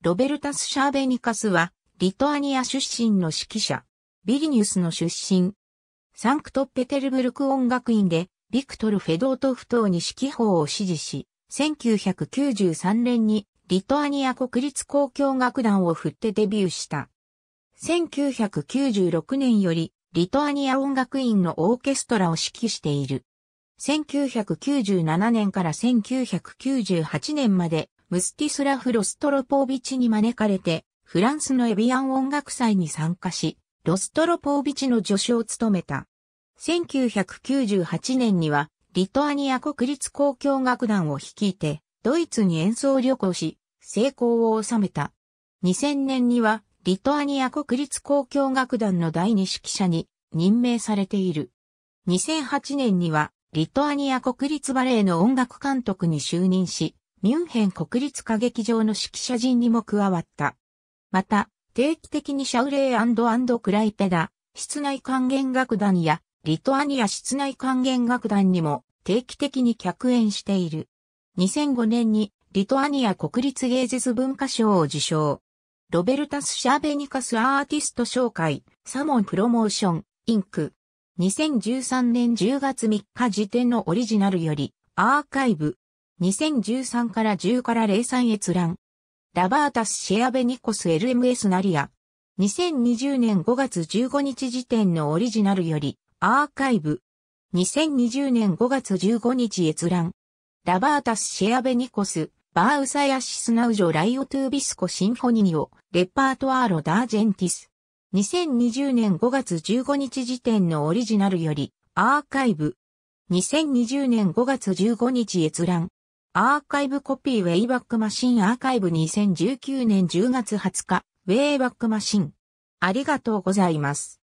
ロベルタス・シャーベニカスは、リトアニア出身の指揮者、ビリニュスの出身。サンクトペテルブルク音楽院で、ビクトル・フェドートフ等に指揮法を支持し、1993年にリトアニア国立交響楽団を振ってデビューした。1996年よりリトアニア音楽院のオーケストラを指揮している。1997年から1998年までムスティスラフ・ロストロポービチに招かれて、フランスのエビアン音楽祭に参加し、ロストロポービチの助手を務めた。1998年には、リトアニア国立交響楽団を率いて、ドイツに演奏旅行し、成功を収めた。2000年には、リトアニア国立交響楽団の第二指揮者に任命されている。2008年には、リトアニア国立バレエの音楽監督に就任し、ミュンヘン国立歌劇場の指揮者陣にも加わった。また、定期的にシャウレークライペダ、室内管弦楽団や、リトアニア室内管弦楽団にも定期的に客演している。2005年にリトアニア国立芸術文化賞を受賞。ロベルタス・シャーベニカスアーティスト紹介、サモンプロモーション、インク。2013年10月3日時点のオリジナルより、アーカイブ、2013から10から03閲覧。ラバータスシェアベニコス LMS ナリア。2020年5月15日時点のオリジナルより、アーカイブ。2020年5月15日閲覧。ラバータスシェアベニコス、バーウサヤシスナウジョライオトゥービスコシンフォニニオ、レパートアーロダージェンティス。2020年5月15日時点のオリジナルより、アーカイブ。2020年5月15日閲覧。アーカイブコピーウェイバックマシンアーカイブ2019年10月20日、ウェイバックマシン。ありがとうございます。